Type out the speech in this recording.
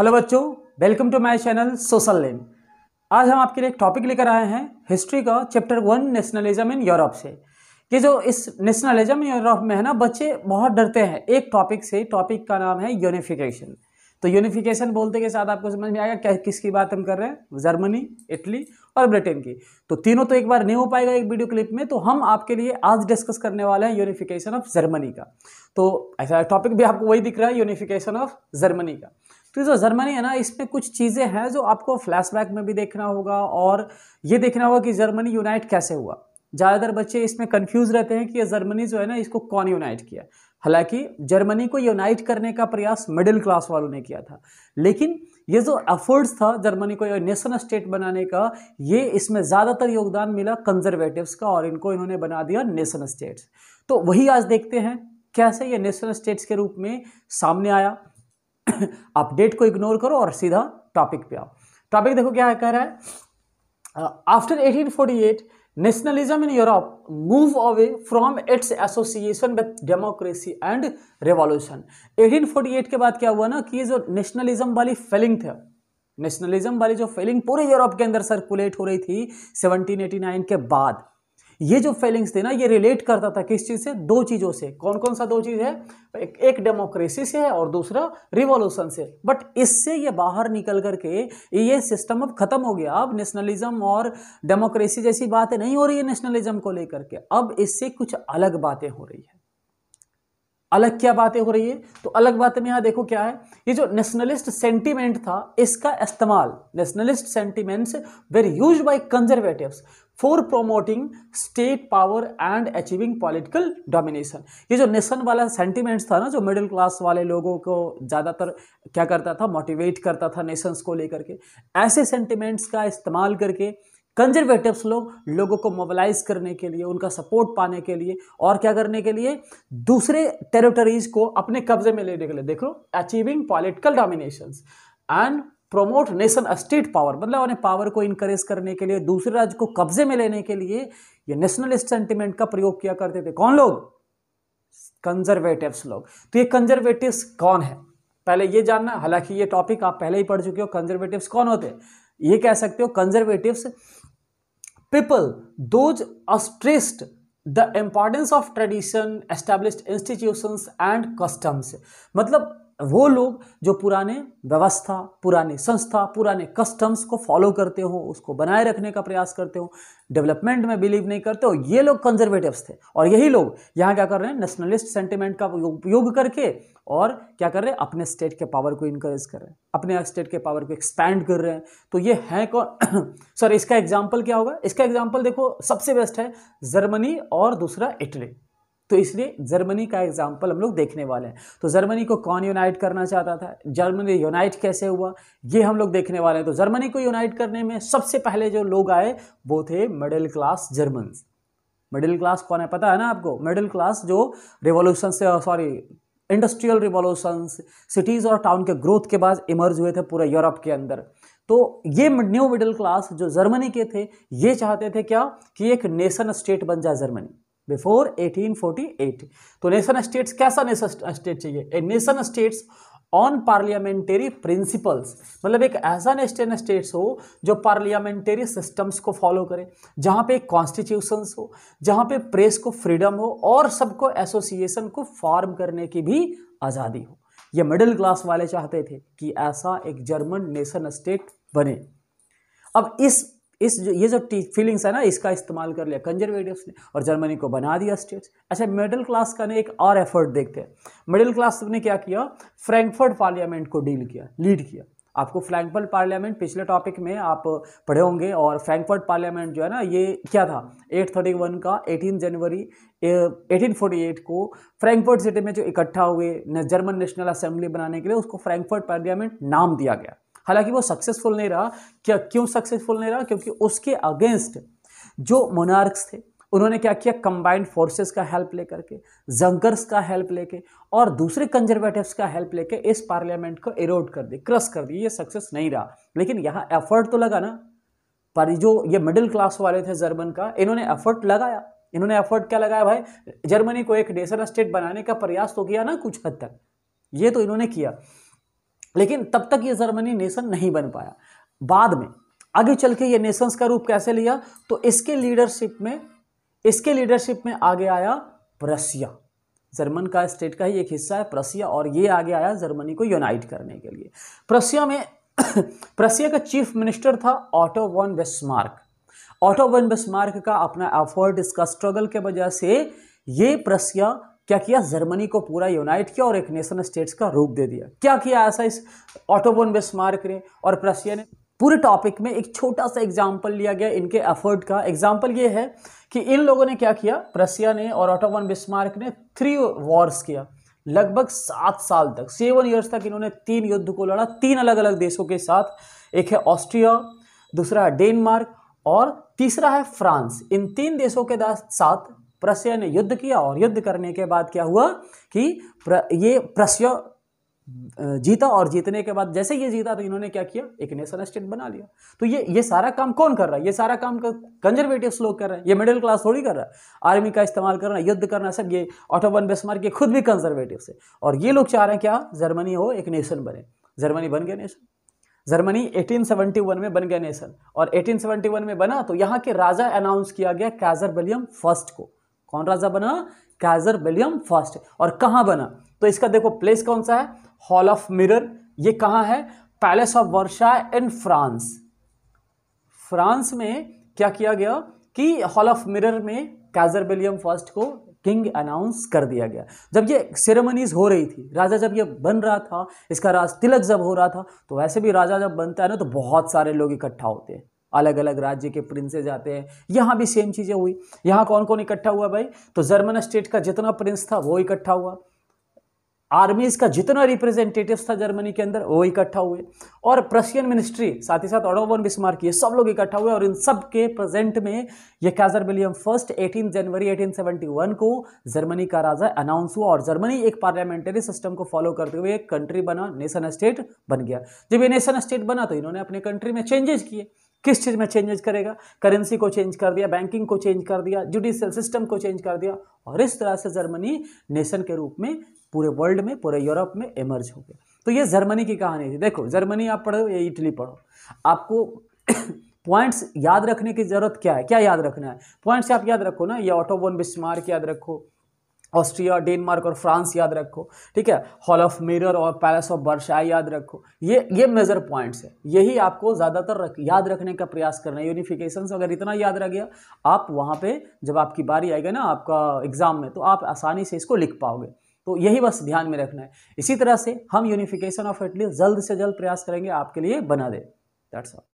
hello बच्चों welcome to my channel social लेन आज हम आपके लिए एक टॉपिक लेकर आए हैं हिस्ट्री का chapter one nationalism in Europe से कि जो इस नेशनलिज्म यूरोप में है ना बच्चे बहुत डरते हैं एक टॉपिक से टॉपिक का नाम है यूनिफिकेशन तो यूनिफिकेशन बोलते के साथ आपको समझ में आएगा क्या किसकी बात हम कर रहे हैं जर्मनी इटली और ब्रिटेन की तो तीनों तो एक बार नहीं हो पाएगा एक वीडियो क्लिप में तो हम आपके लिए आज डिस्कस करने वाले हैं यूनिफिकेशन ऑफ जर्मनी का तो ऐसा टॉपिक भी आपको वही दिख रहा है यूनिफिकेशन ऑफ जर्मनी का तो जो जर्मनी है ना इसमें कुछ चीज़ें हैं जो आपको फ्लैशबैक में भी देखना होगा और ये देखना होगा कि जर्मनी यूनाइट कैसे हुआ ज़्यादातर बच्चे इसमें कंफ्यूज रहते हैं कि ये जर्मनी जो है ना इसको कौन यूनाइट किया हालांकि जर्मनी को यूनाइट करने का प्रयास मिडिल क्लास वालों ने किया था लेकिन ये जो एफर्ट्स था जर्मनी को नेशनल स्टेट बनाने का ये इसमें ज़्यादातर योगदान मिला कंजर्वेटिव्स का और इनको इन्होंने बना दिया नेशनल स्टेट्स तो वही आज देखते हैं कैसे ये नेशनल स्टेट्स के रूप में सामने आया अपडेट को इग्नोर करो और सीधा टॉपिक पे आओ टॉपिक देखो क्या कह रहा है after 1848 nationalism in Europe move away from its association with democracy and forty 1848 के बाद क्या हुआ ना कि जो नेशनलिज्म वाली फेलिंग थे नेशनलिज्म वाली जो फेलिंग पूरे यूरोप के अंदर सर्कुलेट हो रही थी 1789 के बाद ये जो फेलिंग्स थे ना ये रिलेट करता था किस चीज़ से दो चीज़ों से कौन कौन सा दो चीज़ है एक, एक डेमोक्रेसी से है और दूसरा रिवॉल्यूशन से बट इससे ये बाहर निकल करके ये सिस्टम अब खत्म हो गया अब नेशनलिज्म और डेमोक्रेसी जैसी बातें नहीं हो रही है नेशनलिज्म को लेकर के अब इससे कुछ अलग बातें हो रही है अलग क्या बातें हो रही है तो अलग बातें में यहाँ देखो क्या है ये जो नेशनलिस्ट सेंटीमेंट था इसका इस्तेमाल nationalist sentiments were use by conservative for promoting state power and achieving political domination ये जो नेशन वाला सेंटिमेंट्स था ना जो मिडिल क्लास वाले लोगों को ज़्यादातर क्या करता था मोटिवेट करता था नेशंस को लेकर के ऐसे सेंटिमेंट्स का इस्तेमाल करके कंजर्वेटिव्स लोग लोगों को मोबिलाइज करने के लिए उनका सपोर्ट पाने के लिए और क्या करने के लिए दूसरे टेरिटरीज को अपने कब्जे में लेने के लिए देख लो achieving political dominations and promote nation state power मतलब उन्हें पावर को इनकरेज करने के लिए दूसरे राज्य को कब्जे में लेने के लिए ये नेशनलिस्ट सेंटिमेंट का प्रयोग किया करते थे कौन लोग कंजर्वेटिव्स लोग तो ये कंजर्वेटिव कौन है पहले ये जानना हालांकि ये टॉपिक आप पहले ही पढ़ चुके हो कंजर्वेटिव कौन होते ये कह सकते हो conservative people those stressed the importance of tradition establish institution and customs मतलब वो लोग जो पुराने व्यवस्था पुराने संस्था पुराने कस्टम्स को फॉलो करते हो उसको बनाए रखने का प्रयास करते हो डेवलपमेंट में बिलीव नहीं करते हो ये लोग कंजर्वेटिव्स थे और यही लोग यहाँ क्या कर रहे हैं नेशनलिस्ट सेंटिमेंट का उपयोग करके और क्या कर रहे हैं अपने स्टेट के पावर को इंकरेज कर रहे हैं अपने स्टेट के पावर को एक्सपैंड कर रहे हैं तो ये है कौन सर इसका एग्जाम्पल क्या होगा इसका एग्जाम्पल देखो सबसे बेस्ट है जर्मनी और दूसरा इटली तो इसलिए जर्मनी का एग्जाम्पल हम लोग देखने वाले हैं तो जर्मनी को कौन यूनाइट करना चाहता था जर्मनी यूनाइट कैसे हुआ ये हम लोग देखने वाले हैं तो जर्मनी को यूनाइट करने में सबसे पहले जो लोग आए वो थे middle class German middle class कौन है पता है ना आपको मिडिल क्लास जो रिवोल्यूशन से सॉरी इंडस्ट्रियल रिवॉल्यूशन सिटीज़ और टाउन के ग्रोथ के बाद इमर्ज हुए थे पूरे यूरोप के अंदर तो ये न्यू मिडिल क्लास जो जर्मनी के थे ये चाहते थे क्या कि एक नेशन स्टेट बन जाए जर्मनी बिफोर 1848 तो नेशन स्टेट्स कैसा नेशन स्टेट चाहिए a nation states on parliamentary principles मतलब एक ऐसा नेशन स्टेट्स हो जो पार्लियामेंटरी सिस्टम्स को फॉलो करे जहाँ पे कॉन्स्टिट्यूशंस हो जहाँ पे प्रेस को फ्रीडम हो और सबको एसोसिएशन को फॉर्म करने की भी आज़ादी हो ये मिडिल क्लास वाले चाहते थे कि ऐसा एक जर्मन नेशन स्टेट बने अब इस इस जो ये जो फीलिंग्स है ना इसका इस्तेमाल कर लिया कंजर्वेटिव्स ने और जर्मनी को बना दिया स्टेट्स अच्छा मिडिल क्लास का ने एक और एफर्ट देखते हैं मिडिल क्लास ने क्या किया फ्रैंकफर्ट पार्लियामेंट को डील किया लीड किया आपको फ्रैंकफर्ट पार्लियामेंट पिछले टॉपिक में आप पढ़े होंगे और फ्रैंकफर्ट पार्लियामेंट जो है ना ये क्या था 831 का 18 जनवरी 1848 को फ्रैंकफर्ट सिटी में जो इकट्ठा हुए जर्मन नेशनल असेंबली बनाने के लिए उसको फ्रैंकफर्ट पार्लियामेंट नाम दिया गया हालांकि वो सक्सेसफुल नहीं रहा क्या क्यों सक्सेसफुल नहीं रहा क्योंकि उसके अगेंस्ट जो मोनार्क्स थे उन्होंने क्या किया कंबाइंड फोर्सेस का हेल्प लेकर के जंगर्स का हेल्प लेके और दूसरे कंजर्वेटिव्स का हेल्प लेके इस पार्लियामेंट को इरोड कर दी क्रस कर दी ये सक्सेस नहीं रहा लेकिन यहाँ एफर्ट तो लगा ना पर जो ये मिडिल क्लास वाले थे जर्मन का इन्होंने एफर्ट लगाया इन्होंने एफर्ट क्या लगाया भाई जर्मनी को एक नेशनल स्टेट बनाने का प्रयास तो किया ना कुछ हद तक ये तो इन्होंने किया लेकिन तब तक ये जर्मनी नेशन नहीं बन पाया बाद में आगे चल के ये नेशंस का रूप कैसे लिया तो इसके लीडरशिप में इसके लीडरशिप में आगे आया प्रसिया जर्मन का स्टेट का ही एक हिस्सा है प्रसिया और ये आगे आया जर्मनी को यूनाइट करने के लिए प्रसिया में प्रसिया का चीफ मिनिस्टर था Otto von Bismarck Otto von Bismarck का अपना एफर्ट इसका स्ट्रगल के वजह से ये प्रसिया क्या किया जर्मनी को पूरा यूनाइट किया और एक नेशन स्टेट्स का रूप दे दिया क्या किया ऐसा इस ऑटोबोन बेस्मार्क ने और प्रशिया ने पूरे टॉपिक में एक छोटा सा एग्जाम्पल लिया गया इनके एफर्ट का एग्जाम्पल ये है कि इन लोगों ने क्या किया प्रशिया ने और ऑटोबोन बिस्मार्क ने थ्री वॉर्स किया लगभग सात साल तक सेवन ईयर्स तक इन्होंने तीन युद्ध को लड़ा तीन अलग अलग देशों के साथ एक है ऑस्ट्रिया दूसरा है डेनमार्क और तीसरा है फ्रांस इन तीन देशों के साथ प्रसय ने युद्ध किया और युद्ध करने के बाद क्या हुआ कि प्र, ये प्रसय जीता और जीतने के बाद जैसे ये जीता तो इन्होंने क्या किया एक नेशन स्टेट बना लिया तो ये ये सारा काम कौन कर रहा है ये सारा काम कंजर्वेटिव लोग कर रहे हैं ये मिडिल क्लास थोड़ी कर रहा है आर्मी का इस्तेमाल करना युद्ध करना सब ये ऑटोबन बेस्मार के खुद भी कंजर्वेटिव से और ये लोग चाह रहे हैं क्या जर्मनी हो एक नेशन बने जर्मनी बन गया नेशन जर्मनी 1871 में बन गया नेशन और 1871 में बना तो यहाँ के राजा अनाउंस किया गया कैजर विलियम फर्स्ट को कौन राजा बना कैजर विलियम फर्स्ट और कहाँ बना तो इसका देखो प्लेस कौन सा है हॉल ऑफ मिरर ये कहाँ है palace of Versailles in France France में क्या किया गया कि हॉल ऑफ मिरर में कैजर विलियम फर्स्ट को किंग अनाउंस कर दिया गया जब ये सेरेमनीज हो रही थी राजा जब ये बन रहा था इसका राज तिलक जब हो रहा था तो वैसे भी राजा जब बनता है ना तो बहुत सारे लोग इकट्ठा होते हैं अलग अलग राज्य के प्रिंसेज आते हैं यहाँ भी सेम चीज़ें हुई यहाँ कौन कौन इकट्ठा हुआ भाई तो जर्मन स्टेट का जितना प्रिंस था वो इकट्ठा हुआ आर्मीज का जितना रिप्रेजेंटेटिव था जर्मनी के अंदर वो इकट्ठा हुए और प्रशियन मिनिस्ट्री साथ ही साथ ऑडोवन बिस्मार की सब लोग इकट्ठा हुए और इन सब के प्रेजेंट में ये कैजर विलियम फर्स्ट 18 जनवरी 1871 को जर्मनी का राजा अनाउंस हुआ और जर्मनी एक पार्लियामेंट्री सिस्टम को फॉलो करते हुए एक कंट्री बना नेशन स्टेट बन गया जब ये नेशन स्टेट बना तो इन्होंने अपने कंट्री में चेंजेस किए किस चीज़ में चेंजेस करेगा करेंसी को चेंज कर दिया बैंकिंग को चेंज कर दिया जुडिशियल सिस्टम को चेंज कर दिया और इस तरह से जर्मनी नेशन के रूप में पूरे वर्ल्ड में पूरे यूरोप में एमर्ज हो गया तो ये जर्मनी की कहानी थी देखो जर्मनी आप पढ़ो या इटली पढ़ो आपको पॉइंट्स याद रखने की ज़रूरत क्या है क्या याद रखना है पॉइंट्स आप याद रखो ना या ऑटोबोन बिस्मार्क याद रखो ऑस्ट्रिया डेनमार्क और फ्रांस याद रखो ठीक है हॉल ऑफ मिरर और पैलेस ऑफ बर्शा याद रखो ये ये मेजर पॉइंट्स है यही आपको ज़्यादातर रख, याद रखने का प्रयास करना है यूनिफिकेशन अगर इतना याद रह गया आप वहाँ पे जब आपकी बारी आएगा ना आपका एग्ज़ाम में तो आप आसानी से इसको लिख पाओगे तो यही बस ध्यान में रखना है इसी तरह से हम यूनिफिकेशन ऑफ इटली जल्द से जल्द प्रयास करेंगे आपके लिए बना दें दैट्स ऑल